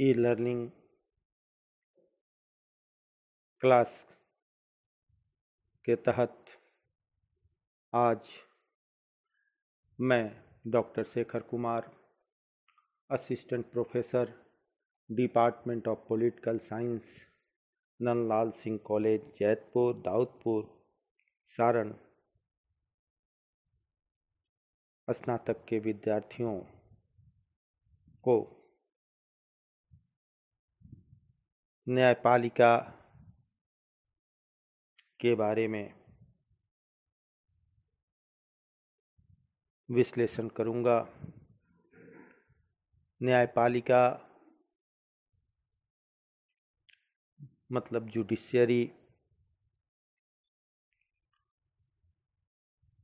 e learning class के तहत आज मैं doctor Shekhar Kumar assistant professor department of political science Nandlal Singh college Jaitpur Daudpur Saran स्नातक के विद्यार्थियों को न्यायपालिका के बारे में विश्लेषण करूंगा न्यायपालिका मतलब जुडिशियरी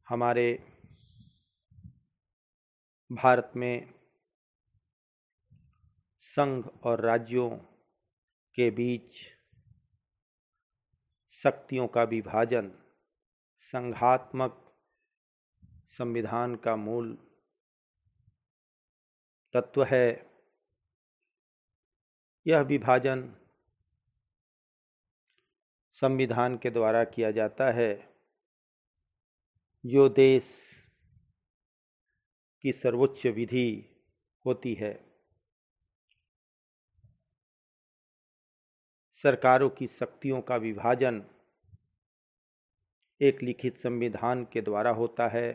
हमारे भारत में संघ और राज्यों के बीच शक्तियों का विभाजन संघात्मक संविधान का मूल तत्व है यह विभाजन संविधान के द्वारा किया जाता है जो देश की सर्वोच्च विधि होती है सरकारों की शक्तियों का विभाजन एक लिखित संविधान के द्वारा होता है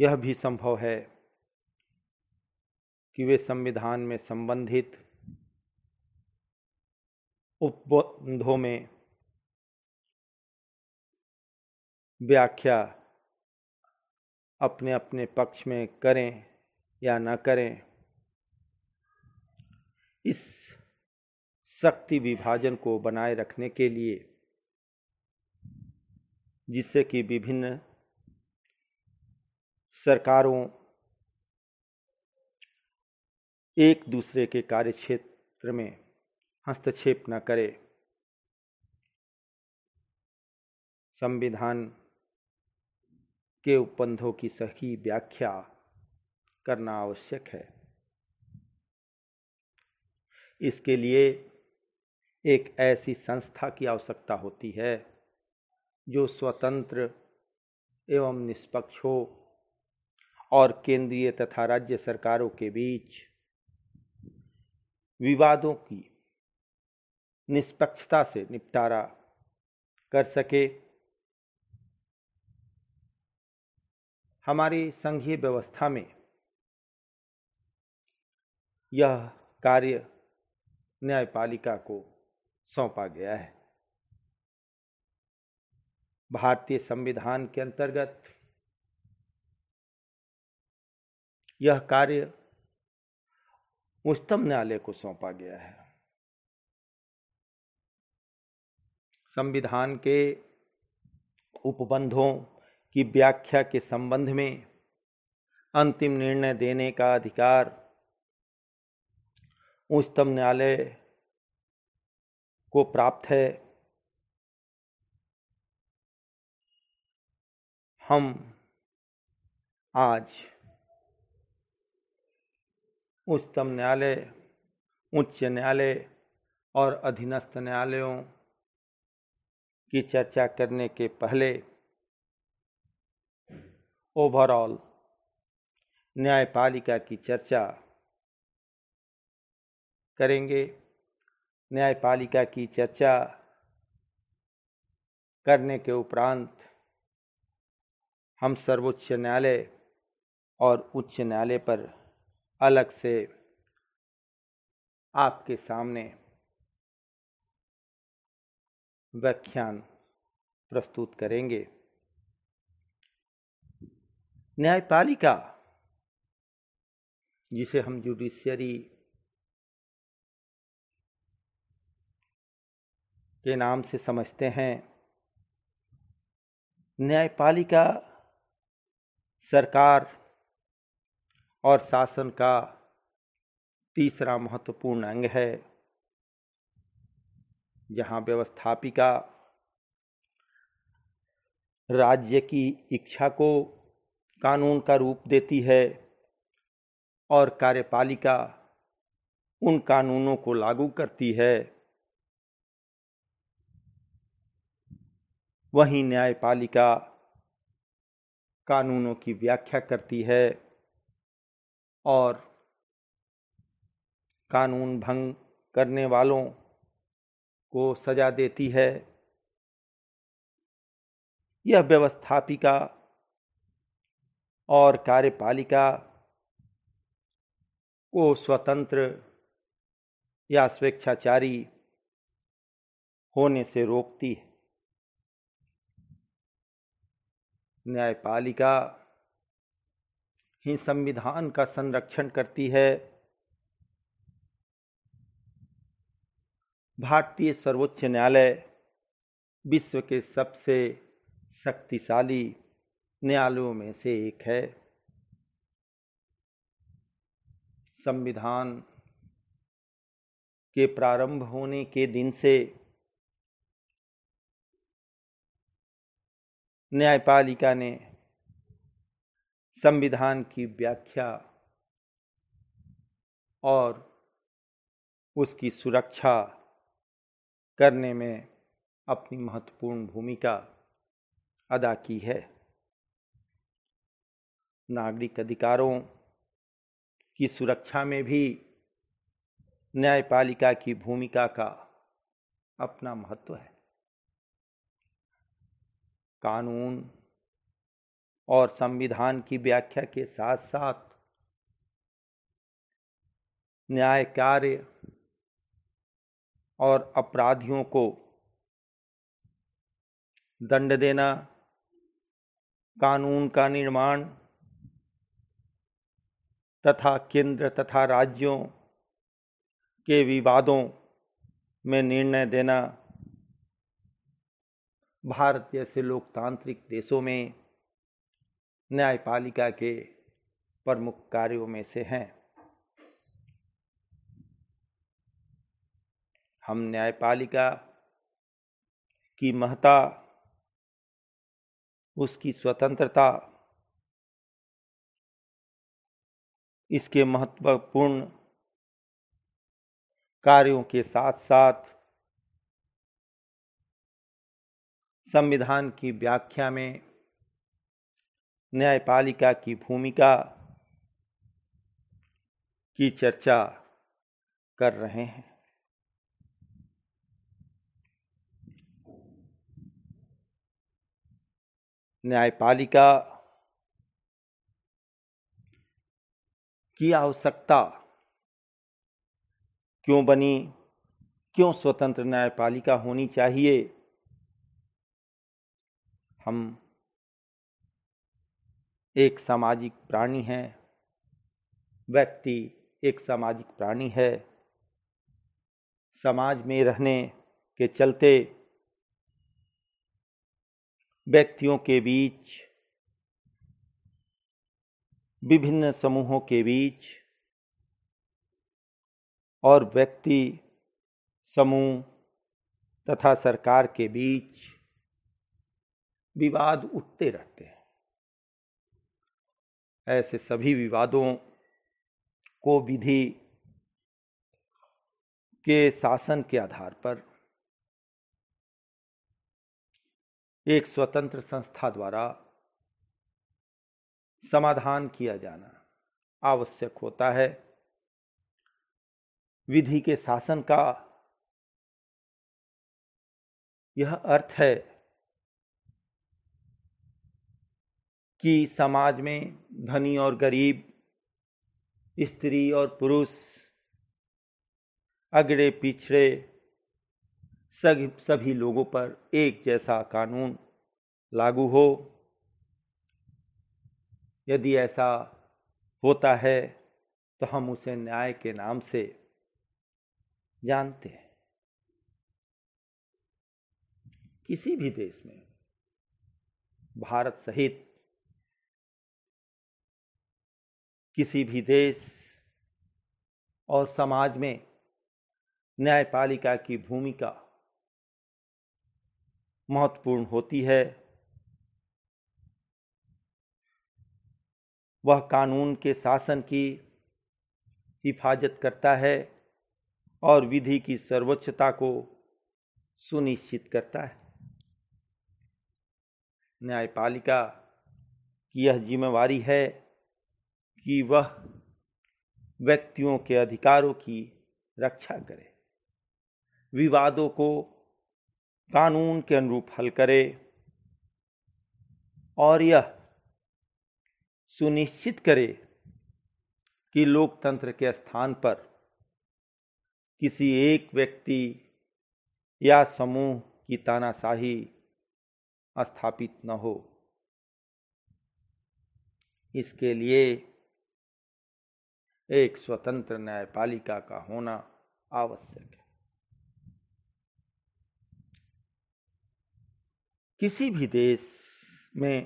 यह भी संभव है कि वे संविधान में संबंधित उपबंधों में व्याख्या अपने अपने पक्ष में करें या न करें इस शक्ति विभाजन को बनाए रखने के लिए जिससे कि विभिन्न सरकारों एक दूसरे के कार्य क्षेत्र में हस्तक्षेप न करे संविधान के उपबंधों की सही व्याख्या करना आवश्यक है इसके लिए एक ऐसी संस्था की आवश्यकता होती है जो स्वतंत्र एवं निष्पक्ष हो और केंद्रीय तथा राज्य सरकारों के बीच विवादों की निष्पक्षता से निपटारा कर सके हमारी संघीय व्यवस्था में यह कार्य न्यायपालिका को सौंपा गया है भारतीय संविधान के अंतर्गत यह कार्य उच्चतम न्यायालय को सौंपा गया है संविधान के उपबंधों की व्याख्या के संबंध में अंतिम निर्णय देने का अधिकार उच्चतम न्यायालय को प्राप्त है हम आज उच्चतम न्यायालय उच्च न्यायालय और अधीनस्थ न्यायालयों की चर्चा करने के पहले ओवरऑल न्यायपालिका की चर्चा करेंगे न्यायपालिका की चर्चा करने के उपरांत हम सर्वोच्च न्यायालय और उच्च न्यायालय पर अलग से आपके सामने व्याख्यान प्रस्तुत करेंगे न्यायपालिका जिसे हम जुडिशियरी के नाम से समझते हैं न्यायपालिका सरकार और शासन का तीसरा महत्वपूर्ण अंग है जहाँ व्यवस्थापिका राज्य की इच्छा को कानून का रूप देती है और कार्यपालिका उन कानूनों को लागू करती है वहीं न्यायपालिका कानूनों की व्याख्या करती है और कानून भंग करने वालों को सजा देती है यह व्यवस्थापिका और कार्यपालिका को स्वतंत्र या स्वेच्छाचारी होने से रोकती है न्यायपालिका ही संविधान का संरक्षण करती है भारतीय सर्वोच्च न्यायालय विश्व के सबसे शक्तिशाली न्यायालयों में से एक है संविधान के प्रारंभ होने के दिन से न्यायपालिका ने संविधान की व्याख्या और उसकी सुरक्षा करने में अपनी महत्वपूर्ण भूमिका अदा की है नागरिक अधिकारों की सुरक्षा में भी न्यायपालिका की भूमिका का अपना महत्व है कानून और संविधान की व्याख्या के साथ साथ न्याय कार्य और अपराधियों को दंड देना कानून का निर्माण तथा केंद्र तथा राज्यों के विवादों में निर्णय देना भारत जैसे लोकतांत्रिक देशों में न्यायपालिका के प्रमुख कार्यों में से हैं हम न्यायपालिका की महत्ता उसकी स्वतंत्रता इसके महत्वपूर्ण कार्यों के साथ साथ संविधान की व्याख्या में न्यायपालिका की भूमिका की चर्चा कर रहे हैं न्यायपालिका की आवश्यकता क्यों बनी क्यों स्वतंत्र न्यायपालिका होनी चाहिए हम एक सामाजिक प्राणी हैं व्यक्ति एक सामाजिक प्राणी है समाज में रहने के चलते व्यक्तियों के बीच विभिन्न समूहों के बीच और व्यक्ति समूह तथा सरकार के बीच विवाद उठते रहते हैं ऐसे सभी विवादों को विधि के शासन के आधार पर एक स्वतंत्र संस्था द्वारा समाधान किया जाना आवश्यक होता है विधि के शासन का यह अर्थ है कि समाज में धनी और गरीब स्त्री और पुरुष अगड़े पिछड़े सभी लोगों पर एक जैसा कानून लागू हो यदि ऐसा होता है तो हम उसे न्याय के नाम से जानते हैं किसी भी देश में भारत सहित किसी भी देश और समाज में न्यायपालिका की भूमिका महत्वपूर्ण होती है वह कानून के शासन की हिफाजत करता है और विधि की सर्वोच्चता को सुनिश्चित करता है न्यायपालिका की यह जिम्मेवारी है कि वह व्यक्तियों के अधिकारों की रक्षा करे विवादों को कानून के अनुरूप हल करे और यह सुनिश्चित करे कि लोकतंत्र के स्थान पर किसी एक व्यक्ति या समूह की तानाशाही स्थापित न हो इसके लिए एक स्वतंत्र न्यायपालिका का होना आवश्यक है किसी भी देश में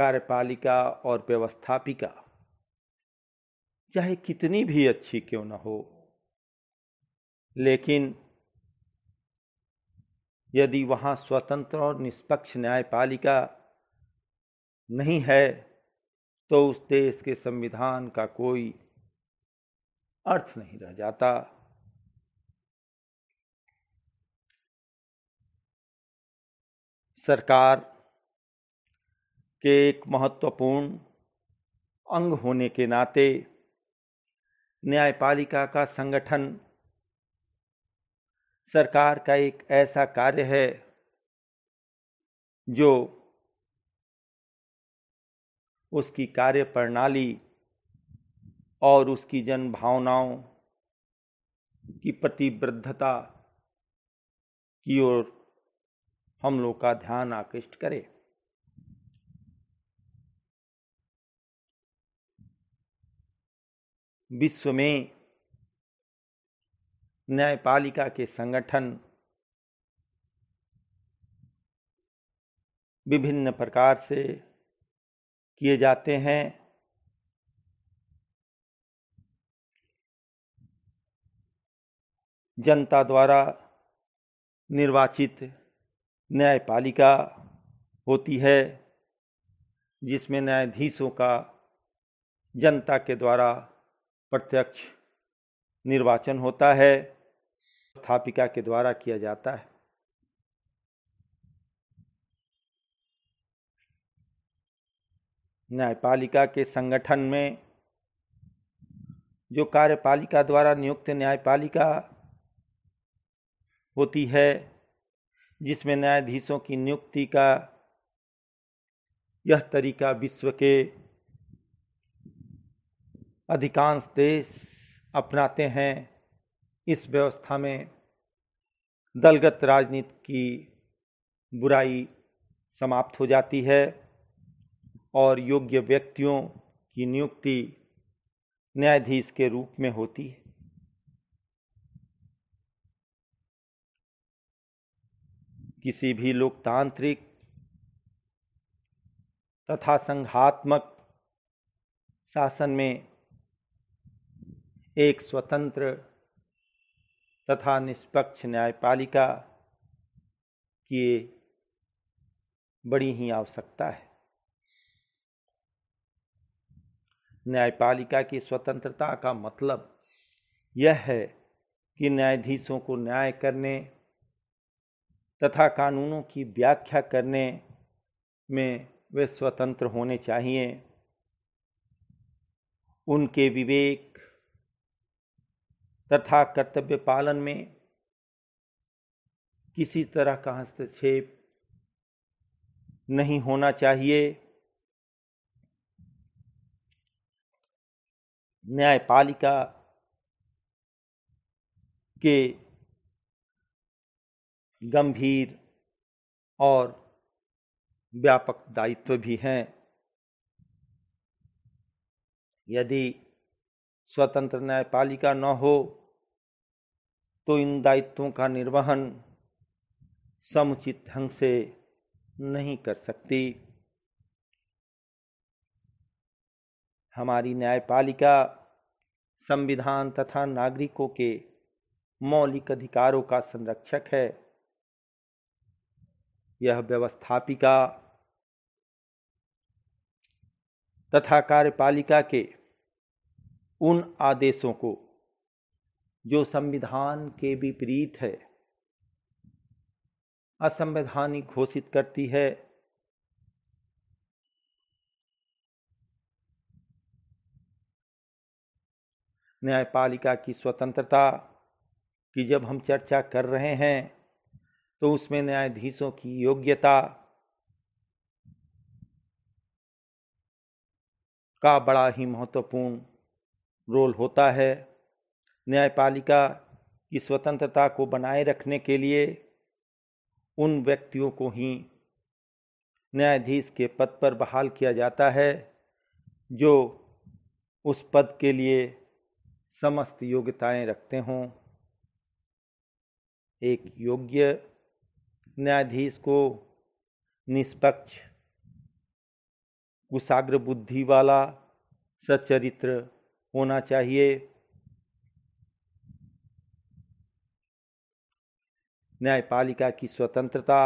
कार्यपालिका और व्यवस्थापिका चाहे कितनी भी अच्छी क्यों न हो लेकिन यदि वहाँ स्वतंत्र और निष्पक्ष न्यायपालिका नहीं है तो उस देश के संविधान का कोई अर्थ नहीं रह जाता सरकार के एक महत्वपूर्ण अंग होने के नाते न्यायपालिका का संगठन सरकार का एक ऐसा कार्य है जो उसकी कार्य प्रणाली और उसकी जन भावनाओं की प्रतिबद्धता की ओर हम लोग का ध्यान आकृष्ट करे विश्व में न्यायपालिका के संगठन विभिन्न प्रकार से किए जाते हैं जनता द्वारा निर्वाचित न्यायपालिका होती है जिसमें न्यायाधीशों का जनता के द्वारा प्रत्यक्ष निर्वाचन होता है स्थापिका के द्वारा किया जाता है न्यायपालिका के संगठन में जो कार्यपालिका द्वारा नियुक्त न्यायपालिका होती है जिसमें न्यायाधीशों की नियुक्ति का यह तरीका विश्व के अधिकांश देश अपनाते हैं इस व्यवस्था में दलगत राजनीति की बुराई समाप्त हो जाती है और योग्य व्यक्तियों की नियुक्ति न्यायाधीश के रूप में होती है किसी भी लोकतांत्रिक तथा संघात्मक शासन में एक स्वतंत्र तथा निष्पक्ष न्यायपालिका की बड़ी ही आवश्यकता है न्यायपालिका की स्वतंत्रता का मतलब यह है कि न्यायाधीशों को न्याय करने तथा कानूनों की व्याख्या करने में वे स्वतंत्र होने चाहिए उनके विवेक तथा कर्तव्य पालन में किसी तरह का हस्तक्षेप नहीं होना चाहिए न्यायपालिका के गंभीर और व्यापक दायित्व भी हैं यदि स्वतंत्र न्यायपालिका न हो तो इन दायित्वों का निर्वहन समुचित ढंग से नहीं कर सकती हमारी न्यायपालिका संविधान तथा नागरिकों के मौलिक अधिकारों का संरक्षक है यह व्यवस्थापिका तथा कार्यपालिका के उन आदेशों को जो संविधान के विपरीत है असंवैधानिक घोषित करती है न्यायपालिका की स्वतंत्रता की जब हम चर्चा कर रहे हैं तो उसमें न्यायाधीशों की योग्यता का बड़ा ही महत्वपूर्ण रोल होता है न्यायपालिका की स्वतंत्रता को बनाए रखने के लिए उन व्यक्तियों को ही न्यायाधीश के पद पर बहाल किया जाता है जो उस पद के लिए समस्त योग्यताएं रखते हों एक योग्य न्यायाधीश को निष्पक्ष कुशाग्र बुद्धि वाला सच्चरित्र होना चाहिए न्यायपालिका की स्वतंत्रता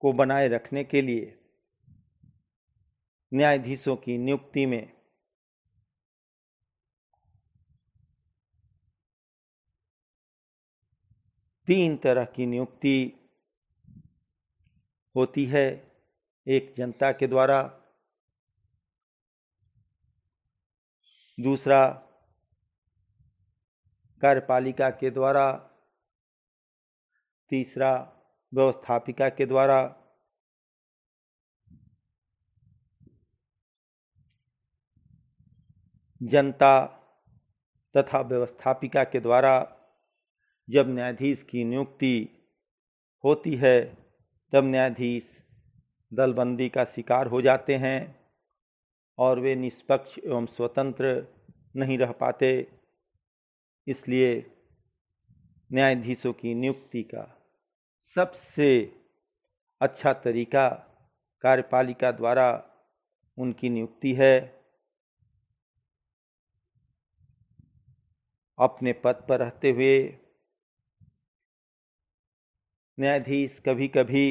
को बनाए रखने के लिए न्यायाधीशों की नियुक्ति में तीन तरह की नियुक्ति होती है एक जनता के द्वारा दूसरा कार्यपालिका के द्वारा तीसरा व्यवस्थापिका के द्वारा जनता तथा व्यवस्थापिका के द्वारा जब न्यायाधीश की नियुक्ति होती है तब न्यायाधीश दलबंदी का शिकार हो जाते हैं और वे निष्पक्ष एवं स्वतंत्र नहीं रह पाते इसलिए न्यायाधीशों की नियुक्ति का सबसे अच्छा तरीका कार्यपालिका द्वारा उनकी नियुक्ति है अपने पद पर रहते हुए न्यायाधीश कभी कभी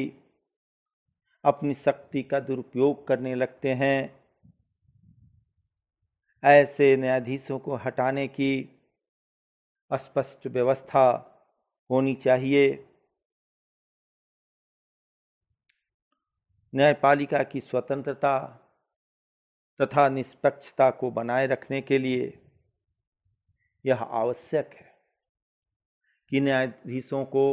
अपनी शक्ति का दुरुपयोग करने लगते हैं ऐसे न्यायाधीशों को हटाने की स्पष्ट व्यवस्था होनी चाहिए न्यायपालिका की स्वतंत्रता तथा निष्पक्षता को बनाए रखने के लिए यह आवश्यक है कि न्यायाधीशों को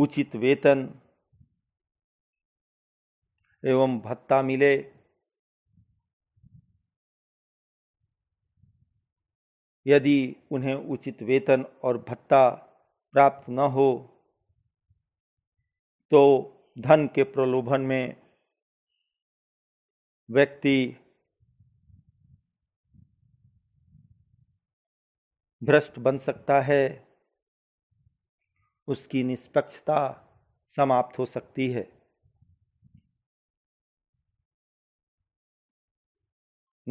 उचित वेतन एवं भत्ता मिले यदि उन्हें उचित वेतन और भत्ता प्राप्त न हो तो धन के प्रलोभन में व्यक्ति भ्रष्ट बन सकता है उसकी निष्पक्षता समाप्त हो सकती है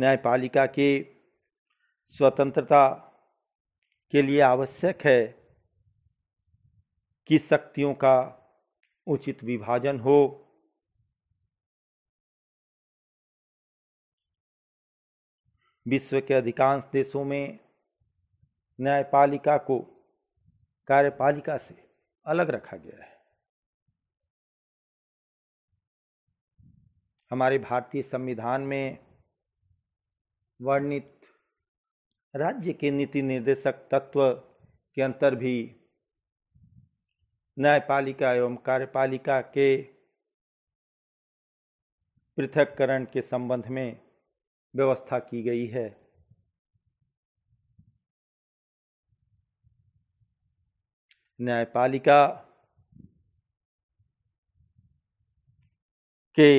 न्यायपालिका के स्वतंत्रता के लिए आवश्यक है कि शक्तियों का उचित विभाजन हो विश्व के अधिकांश देशों में न्यायपालिका को कार्यपालिका से अलग रखा गया है हमारे भारतीय संविधान में वर्णित राज्य के नीति निर्देशक तत्व के अंतर भी न्यायपालिका एवं कार्यपालिका के पृथककरण के संबंध में व्यवस्था की गई है न्यायपालिका के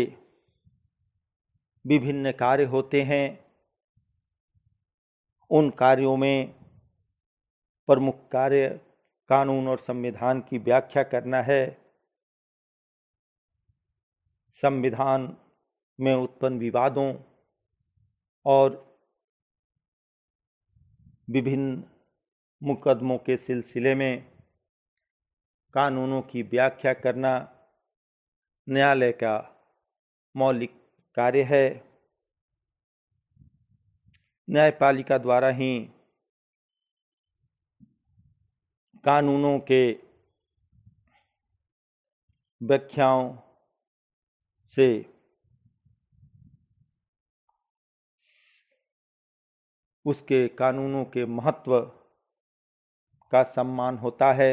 विभिन्न कार्य होते हैं उन कार्यों में प्रमुख कार्य कानून और संविधान की व्याख्या करना है संविधान में उत्पन्न विवादों और विभिन्न मुकदमों के सिलसिले में कानूनों की व्याख्या करना न्यायालय का मौलिक कार्य है न्यायपालिका द्वारा ही कानूनों के व्याख्याओं से उसके कानूनों के महत्व का सम्मान होता है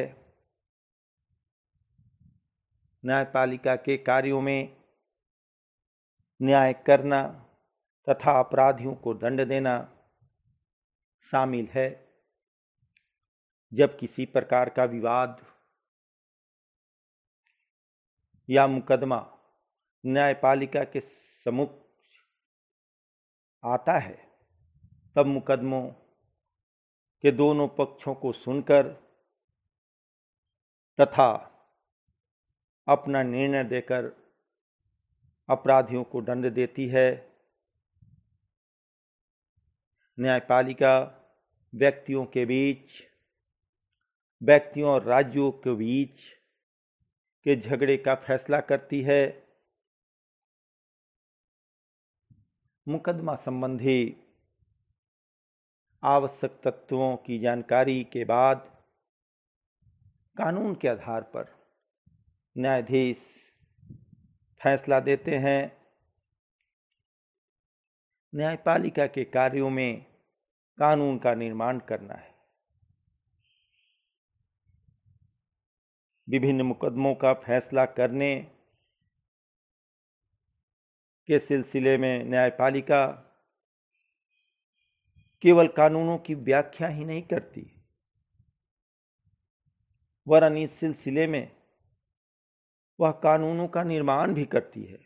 न्यायपालिका के कार्यों में न्याय करना तथा अपराधियों को दंड देना शामिल है जब किसी प्रकार का विवाद या मुकदमा न्यायपालिका के समक्ष आता है तब मुकदमों के दोनों पक्षों को सुनकर तथा अपना निर्णय देकर अपराधियों को दंड देती है न्यायपालिका व्यक्तियों के बीच व्यक्तियों और राज्यों के बीच के झगड़े का फैसला करती है मुकदमा संबंधी आवश्यक तत्वों की जानकारी के बाद कानून के आधार पर न्यायाधीश फैसला देते हैं न्यायपालिका के कार्यों में कानून का निर्माण करना है विभिन्न मुकदमों का फैसला करने के सिलसिले में न्यायपालिका केवल कानूनों की व्याख्या ही नहीं करती वरन इस सिलसिले में वह कानूनों का निर्माण भी करती है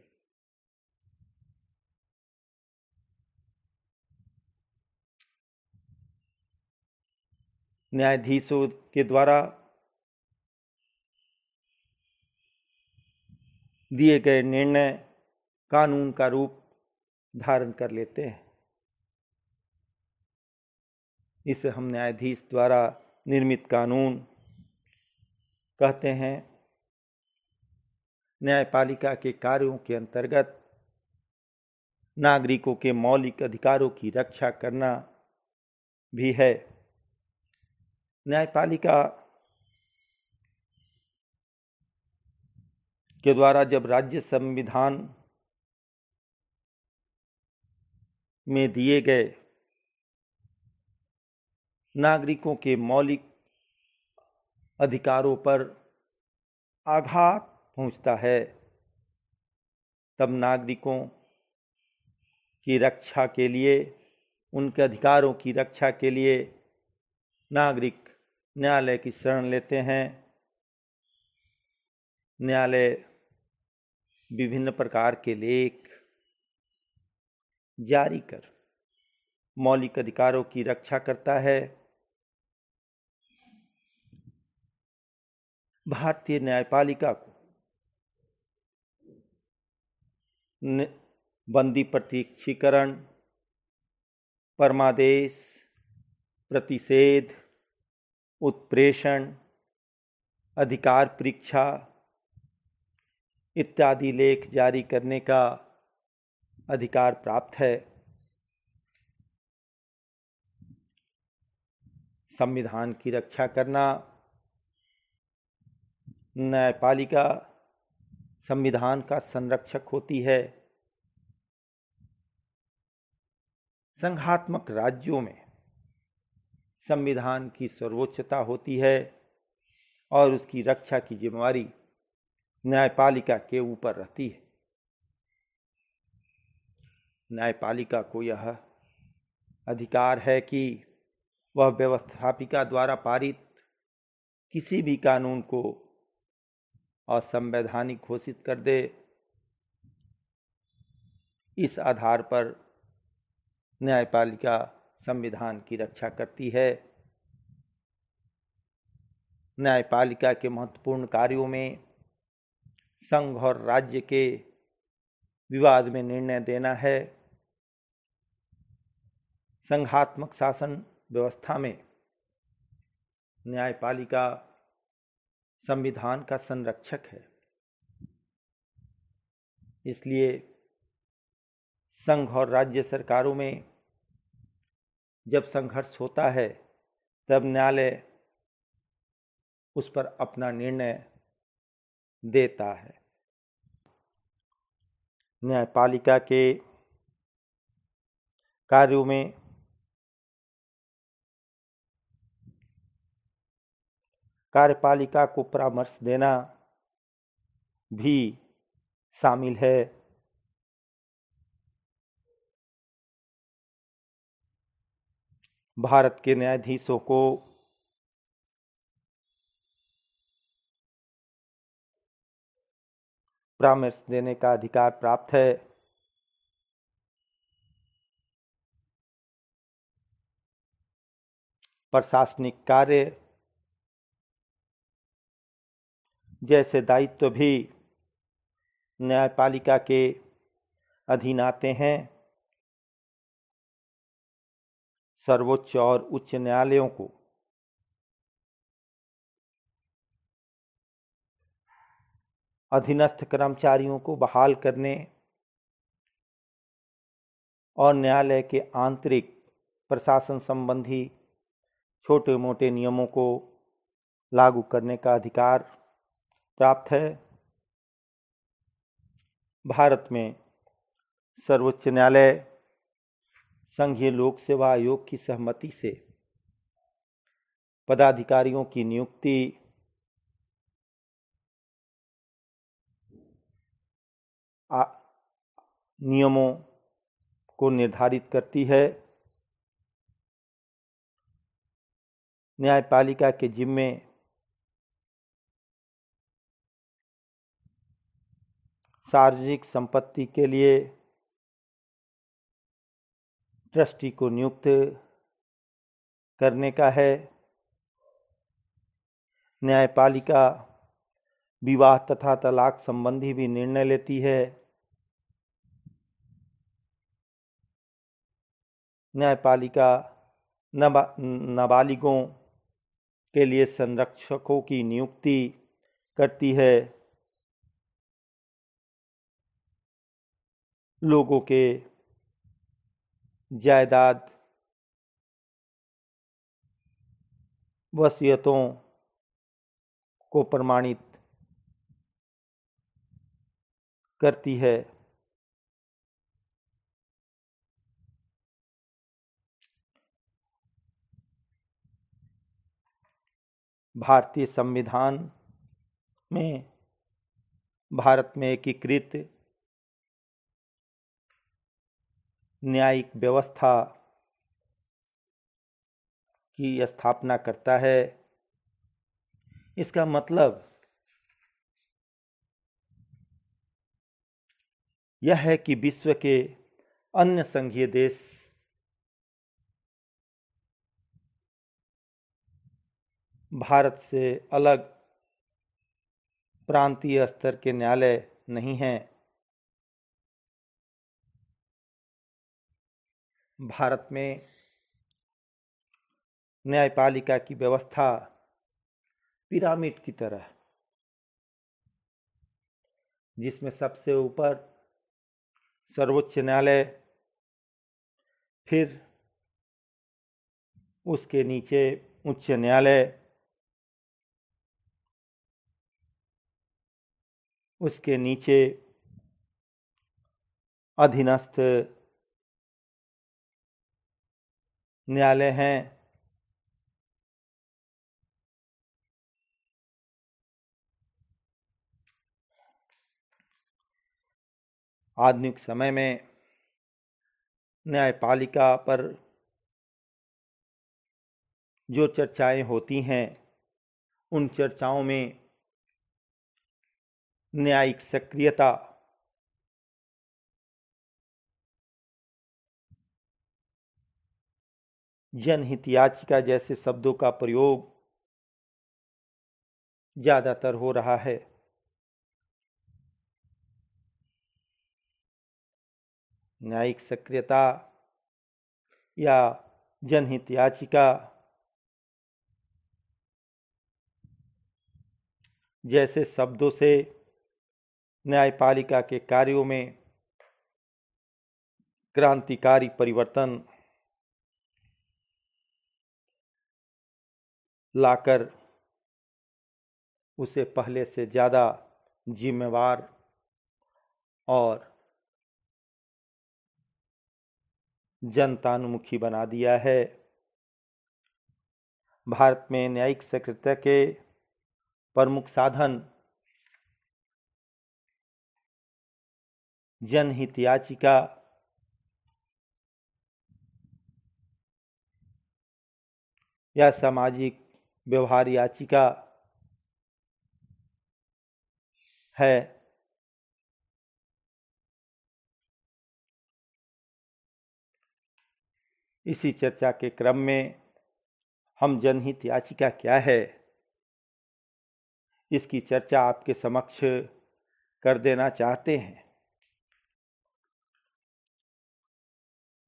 न्यायाधीशों के द्वारा दिए गए निर्णय कानून का रूप धारण कर लेते हैं इसे हम न्यायाधीश द्वारा निर्मित कानून कहते हैं न्यायपालिका के कार्यों के अंतर्गत नागरिकों के मौलिक अधिकारों की रक्षा करना भी है न्यायपालिका के द्वारा जब राज्य संविधान में दिए गए नागरिकों के मौलिक अधिकारों पर आघात पहुंचता है तब नागरिकों की रक्षा के लिए उनके अधिकारों की रक्षा के लिए नागरिक न्यायालय की शरण लेते हैं न्यायालय विभिन्न प्रकार के लेख जारी कर मौलिक अधिकारों की रक्षा करता है भारतीय न्यायपालिका को बंदी प्रतीक्षीकरण परमादेश प्रतिषेध उत्प्रेषण अधिकार परीक्षा इत्यादि लेख जारी करने का अधिकार प्राप्त है संविधान की रक्षा करना न्यायपालिका संविधान का संरक्षक होती है संघात्मक राज्यों में संविधान की सर्वोच्चता होती है और उसकी रक्षा की जिम्मेवारी न्यायपालिका के ऊपर रहती है न्यायपालिका को यह अधिकार है कि वह व्यवस्थापिका द्वारा पारित किसी भी कानून को असंवैधानिक घोषित कर दे इस आधार पर न्यायपालिका संविधान की रक्षा करती है न्यायपालिका के महत्वपूर्ण कार्यों में संघ और राज्य के विवाद में निर्णय देना है संघात्मक शासन व्यवस्था में न्यायपालिका संविधान का संरक्षक है इसलिए संघ और राज्य सरकारों में जब संघर्ष होता है तब न्यायालय उस पर अपना निर्णय देता है न्यायपालिका के कार्यों में कार्यपालिका को परामर्श देना भी शामिल है भारत के न्यायाधीशों को परामर्श देने का अधिकार प्राप्त है प्रशासनिक कार्य जैसे दायित्व भी न्यायपालिका के अधीन आते हैं सर्वोच्च और उच्च न्यायालयों को अधीनस्थ कर्मचारियों को बहाल करने और न्यायालय के आंतरिक प्रशासन संबंधी छोटे मोटे नियमों को लागू करने का अधिकार प्राप्त है भारत में सर्वोच्च न्यायालय संघीय लोक सेवा आयोग की सहमति से पदाधिकारियों की नियुक्ति नियमों को निर्धारित करती है न्यायपालिका के जिम्मे शारीरिक संपत्ति के लिए ट्रस्टी को नियुक्त करने का है न्यायपालिका विवाह तथा तलाक संबंधी भी निर्णय लेती है न्यायपालिका नबा नाबालिगों के लिए संरक्षकों की नियुक्ति करती है लोगों के जायदाद वसीयतों को प्रमाणित करती है भारतीय संविधान में भारत में एकीकृत न्यायिक व्यवस्था की स्थापना करता है इसका मतलब यह है कि विश्व के अन्य संघीय देश भारत से अलग प्रांतीय स्तर के न्यायालय नहीं हैं भारत में न्यायपालिका की व्यवस्था पिरामिड की तरह जिसमें सबसे ऊपर सर्वोच्च न्यायालय फिर उसके नीचे उच्च न्यायालय उसके नीचे अधीनस्थ न्यायालय हैं आधुनिक समय में न्यायपालिका पर जो चर्चाएं होती हैं उन चर्चाओं में न्यायिक सक्रियता जनहित याचिका जैसे शब्दों का प्रयोग ज़्यादातर हो रहा है न्यायिक सक्रियता या जनहित याचिका जैसे शब्दों से न्यायपालिका के कार्यों में क्रांतिकारी परिवर्तन लाकर उसे पहले से ज़्यादा जिम्मेवार और जनतानुमुखी बना दिया है भारत में न्यायिक सक्रियता के प्रमुख साधन जनहित याचिका या सामाजिक व्यवहार याचिका है इसी चर्चा के क्रम में हम जनहित याचिका क्या है इसकी चर्चा आपके समक्ष कर देना चाहते हैं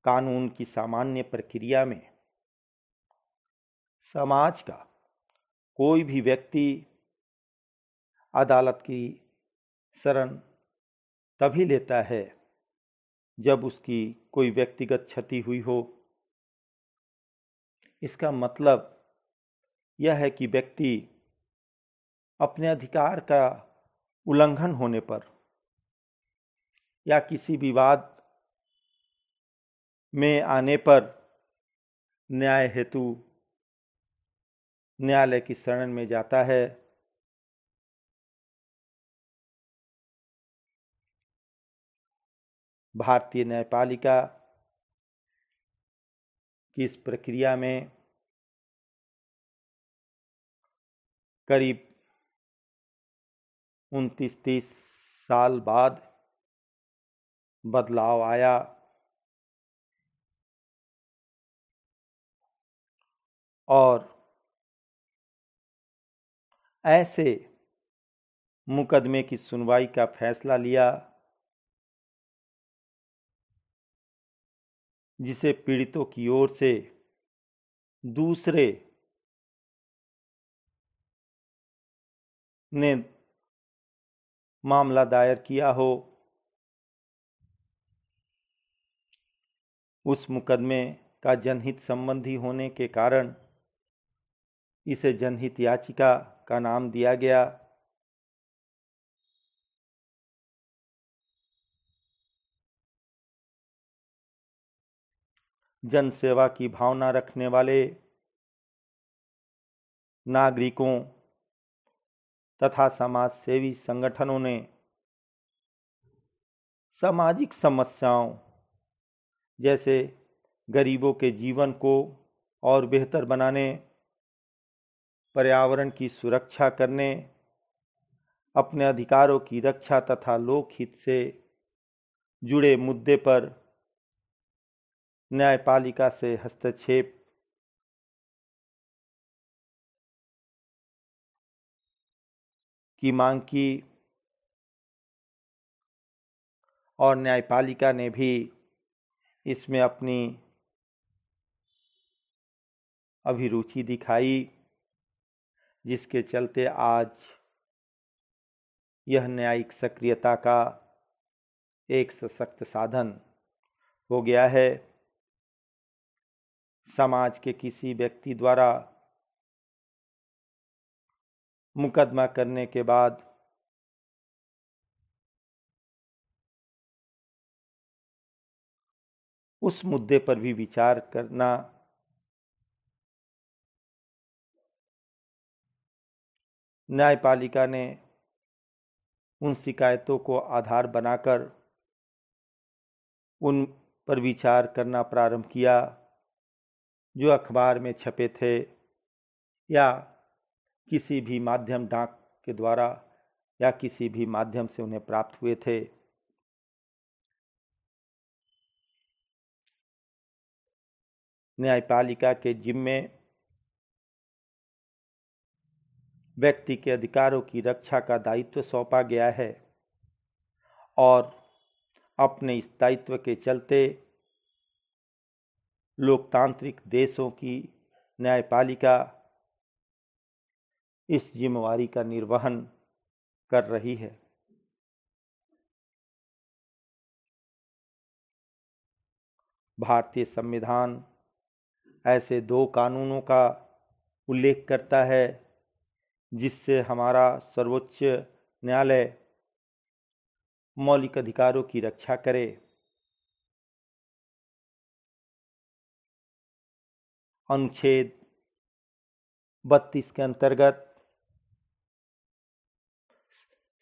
कानून की सामान्य प्रक्रिया में समाज का कोई भी व्यक्ति अदालत की शरण तभी लेता है जब उसकी कोई व्यक्तिगत क्षति हुई हो इसका मतलब यह है कि व्यक्ति अपने अधिकार का उल्लंघन होने पर या किसी विवाद में आने पर न्याय हेतु न्यायालय की शरण में जाता है भारतीय न्यायपालिका की इस प्रक्रिया में करीब उनतीस तीस साल बाद बदलाव आया और ऐसे मुकदमे की सुनवाई का फैसला लिया जिसे पीड़ितों की ओर से दूसरे ने मामला दायर किया हो उस मुकदमे का जनहित संबंधी होने के कारण इसे जनहित याचिका का नाम दिया गया जन सेवा की भावना रखने वाले नागरिकों तथा समाज सेवी संगठनों ने सामाजिक समस्याओं जैसे गरीबों के जीवन को और बेहतर बनाने पर्यावरण की सुरक्षा करने अपने अधिकारों की रक्षा तथा लोकहित से जुड़े मुद्दे पर न्यायपालिका से हस्तक्षेप की मांग की और न्यायपालिका ने भी इसमें अपनी अभिरुचि दिखाई जिसके चलते आज यह न्यायिक सक्रियता का एक सशक्त साधन हो गया है समाज के किसी व्यक्ति द्वारा मुकदमा करने के बाद उस मुद्दे पर भी विचार करना न्यायपालिका ने उन शिकायतों को आधार बनाकर उन पर विचार करना प्रारंभ किया जो अखबार में छपे थे या किसी भी माध्यम डाक के द्वारा या किसी भी माध्यम से उन्हें प्राप्त हुए थे न्यायपालिका के जिम्मे व्यक्ति के अधिकारों की रक्षा का दायित्व सौंपा गया है और अपने इस दायित्व के चलते लोकतांत्रिक देशों की न्यायपालिका इस जिम्मेवारी का निर्वहन कर रही है भारतीय संविधान ऐसे दो कानूनों का उल्लेख करता है जिससे हमारा सर्वोच्च न्यायालय मौलिक अधिकारों की रक्षा करे अनुच्छेद बत्तीस के अंतर्गत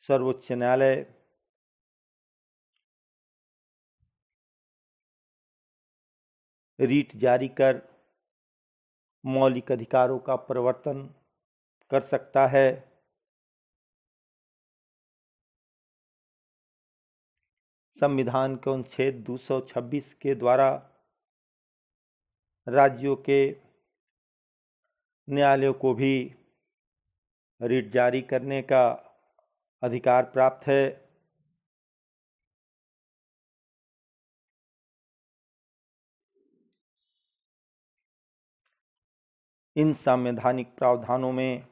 सर्वोच्च न्यायालय रीट जारी कर मौलिक अधिकारों का प्रवर्तन कर सकता है संविधान के अनुच्छेद 226 के द्वारा राज्यों के न्यायालयों को भी रिट जारी करने का अधिकार प्राप्त है इन संवैधानिक प्रावधानों में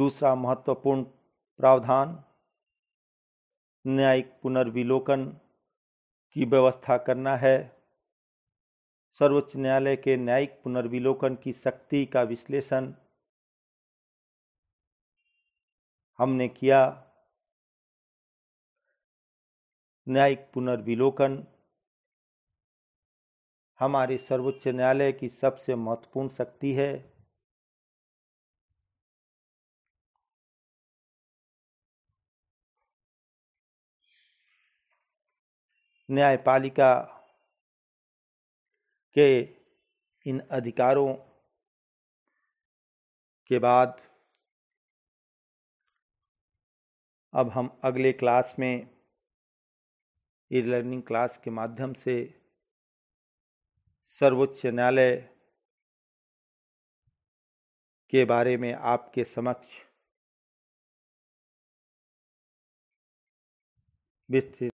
दूसरा महत्वपूर्ण प्रावधान न्यायिक पुनर्विलोकन की व्यवस्था करना है सर्वोच्च न्यायालय के न्यायिक पुनर्विलोकन की शक्ति का विश्लेषण हमने किया न्यायिक पुनर्विलोकन हमारे सर्वोच्च न्यायालय की सबसे महत्वपूर्ण शक्ति है न्यायपालिका के इन अधिकारों के बाद अब हम अगले क्लास में ई लर्निंग क्लास के माध्यम से सर्वोच्च न्यायालय के बारे में आपके समक्ष विस्तृत